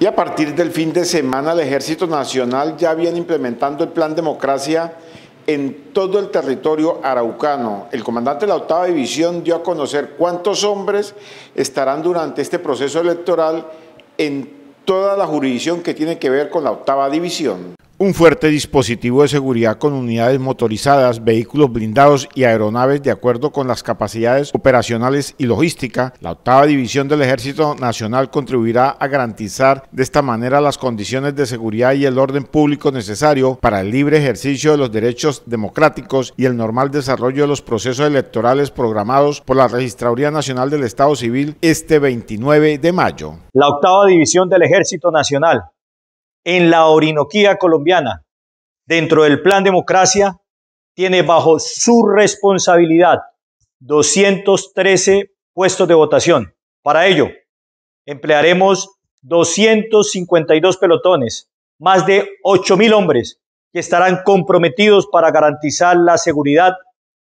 Y a partir del fin de semana el Ejército Nacional ya viene implementando el plan democracia en todo el territorio araucano. El comandante de la octava división dio a conocer cuántos hombres estarán durante este proceso electoral en toda la jurisdicción que tiene que ver con la octava división un fuerte dispositivo de seguridad con unidades motorizadas, vehículos blindados y aeronaves de acuerdo con las capacidades operacionales y logística, la octava división del Ejército Nacional contribuirá a garantizar de esta manera las condiciones de seguridad y el orden público necesario para el libre ejercicio de los derechos democráticos y el normal desarrollo de los procesos electorales programados por la Registraduría Nacional del Estado Civil este 29 de mayo. La octava división del Ejército Nacional en la Orinoquía colombiana, dentro del Plan Democracia, tiene bajo su responsabilidad 213 puestos de votación. Para ello, emplearemos 252 pelotones, más de 8.000 hombres que estarán comprometidos para garantizar la seguridad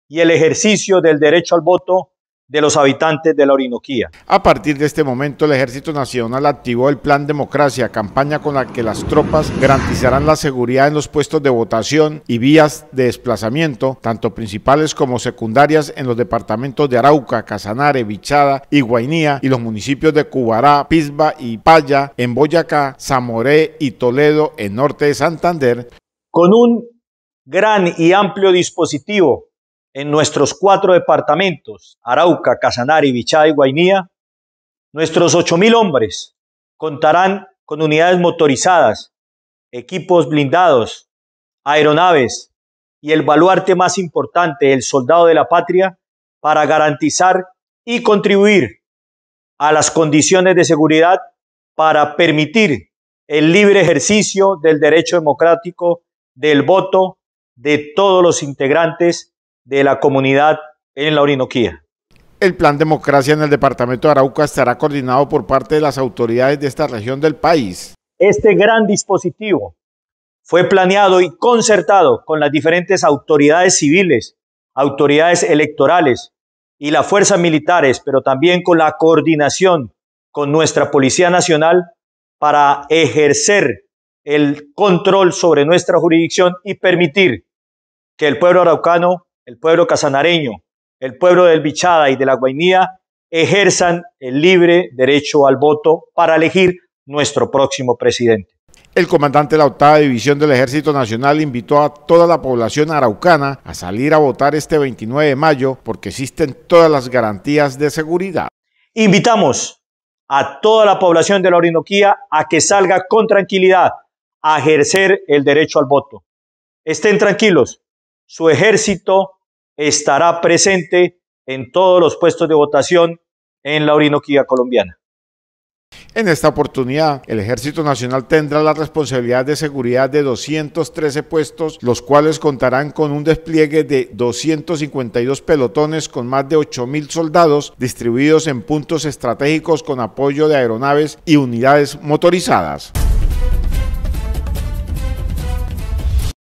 y el ejercicio del derecho al voto de los habitantes de la Orinoquía. A partir de este momento, el Ejército Nacional activó el Plan Democracia, campaña con la que las tropas garantizarán la seguridad en los puestos de votación y vías de desplazamiento, tanto principales como secundarias en los departamentos de Arauca, Casanare, Vichada y Guainía y los municipios de Cubará, Pisba y Paya, en Boyacá, Zamoré y Toledo, en norte de Santander. Con un gran y amplio dispositivo en nuestros cuatro departamentos, Arauca, Casanare, Vichada y Guainía, nuestros 8.000 hombres contarán con unidades motorizadas, equipos blindados, aeronaves y el baluarte más importante, el soldado de la patria, para garantizar y contribuir a las condiciones de seguridad para permitir el libre ejercicio del derecho democrático del voto de todos los integrantes de la comunidad en la Orinoquía. El plan Democracia en el departamento de Arauca estará coordinado por parte de las autoridades de esta región del país. Este gran dispositivo fue planeado y concertado con las diferentes autoridades civiles, autoridades electorales y las fuerzas militares, pero también con la coordinación con nuestra Policía Nacional para ejercer el control sobre nuestra jurisdicción y permitir que el pueblo araucano el pueblo casanareño, el pueblo del Bichada y de la Guainía ejerzan el libre derecho al voto para elegir nuestro próximo presidente. El comandante de la octava división del Ejército Nacional invitó a toda la población araucana a salir a votar este 29 de mayo porque existen todas las garantías de seguridad. Invitamos a toda la población de la Orinoquía a que salga con tranquilidad a ejercer el derecho al voto. Estén tranquilos, su ejército estará presente en todos los puestos de votación en la Orinoquía colombiana. En esta oportunidad, el Ejército Nacional tendrá la responsabilidad de seguridad de 213 puestos, los cuales contarán con un despliegue de 252 pelotones con más de 8.000 soldados distribuidos en puntos estratégicos con apoyo de aeronaves y unidades motorizadas.